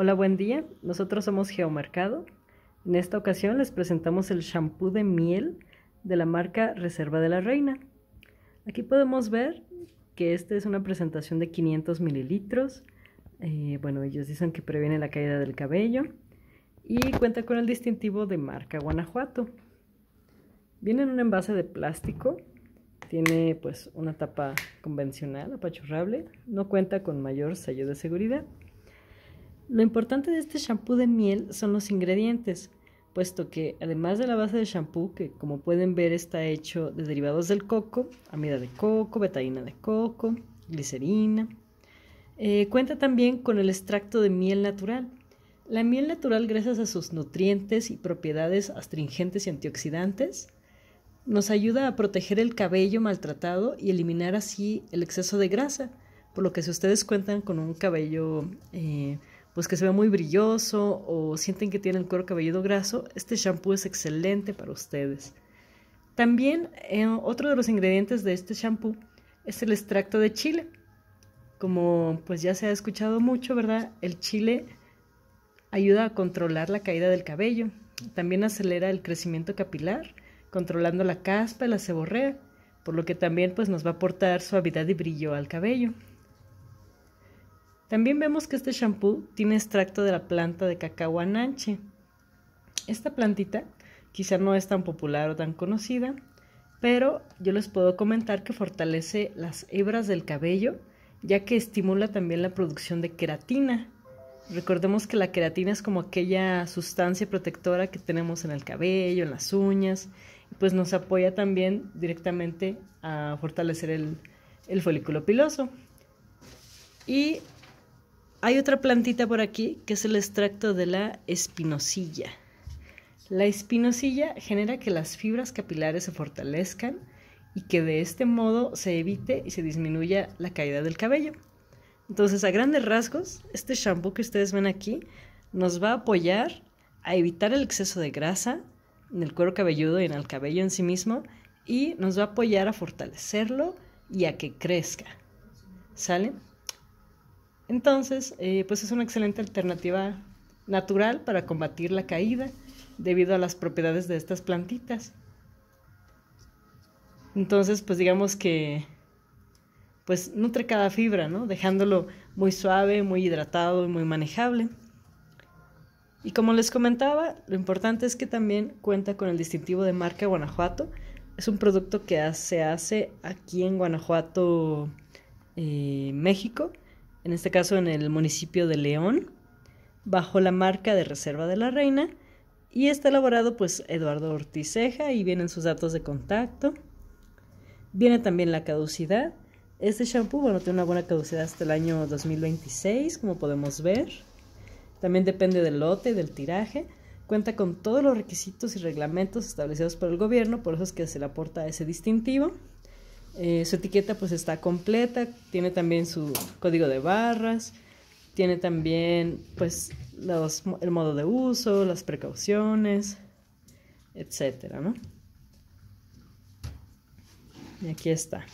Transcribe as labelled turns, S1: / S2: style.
S1: Hola, buen día. Nosotros somos Geomarcado, En esta ocasión les presentamos el shampoo de miel de la marca Reserva de la Reina. Aquí podemos ver que esta es una presentación de 500 mililitros. Eh, bueno, ellos dicen que previene la caída del cabello y cuenta con el distintivo de marca Guanajuato. Viene en un envase de plástico, tiene pues una tapa convencional, apachurrable, no cuenta con mayor sello de seguridad. Lo importante de este shampoo de miel son los ingredientes, puesto que además de la base de shampoo, que como pueden ver está hecho de derivados del coco, amida de coco, betaína de coco, glicerina, eh, cuenta también con el extracto de miel natural. La miel natural, gracias a sus nutrientes y propiedades astringentes y antioxidantes, nos ayuda a proteger el cabello maltratado y eliminar así el exceso de grasa, por lo que si ustedes cuentan con un cabello eh, pues que se ve muy brilloso o sienten que tienen el cuero cabelludo graso, este shampoo es excelente para ustedes. También eh, otro de los ingredientes de este shampoo es el extracto de chile. Como pues ya se ha escuchado mucho, ¿verdad? El chile ayuda a controlar la caída del cabello, también acelera el crecimiento capilar, controlando la caspa y la ceborrea, por lo que también pues nos va a aportar suavidad y brillo al cabello. También vemos que este shampoo tiene extracto de la planta de cacao Esta plantita quizá no es tan popular o tan conocida, pero yo les puedo comentar que fortalece las hebras del cabello, ya que estimula también la producción de queratina. Recordemos que la queratina es como aquella sustancia protectora que tenemos en el cabello, en las uñas, pues nos apoya también directamente a fortalecer el, el folículo piloso. Y hay otra plantita por aquí que es el extracto de la espinosilla. La espinosilla genera que las fibras capilares se fortalezcan y que de este modo se evite y se disminuya la caída del cabello. Entonces, a grandes rasgos, este shampoo que ustedes ven aquí nos va a apoyar a evitar el exceso de grasa en el cuero cabelludo y en el cabello en sí mismo y nos va a apoyar a fortalecerlo y a que crezca. ¿Sale? Entonces, eh, pues es una excelente alternativa natural para combatir la caída debido a las propiedades de estas plantitas. Entonces, pues digamos que pues nutre cada fibra, ¿no? Dejándolo muy suave, muy hidratado y muy manejable. Y como les comentaba, lo importante es que también cuenta con el distintivo de marca Guanajuato. Es un producto que se hace aquí en Guanajuato, eh, México en este caso en el municipio de León, bajo la marca de Reserva de la Reina, y está elaborado pues Eduardo Ortiz Ceja y vienen sus datos de contacto. Viene también la caducidad. Este shampoo, bueno, tiene una buena caducidad hasta el año 2026, como podemos ver. También depende del lote del tiraje. Cuenta con todos los requisitos y reglamentos establecidos por el gobierno, por eso es que se le aporta ese distintivo. Eh, su etiqueta pues está completa, tiene también su código de barras, tiene también pues el modo de uso, las precauciones, etcétera, ¿no? Y aquí está.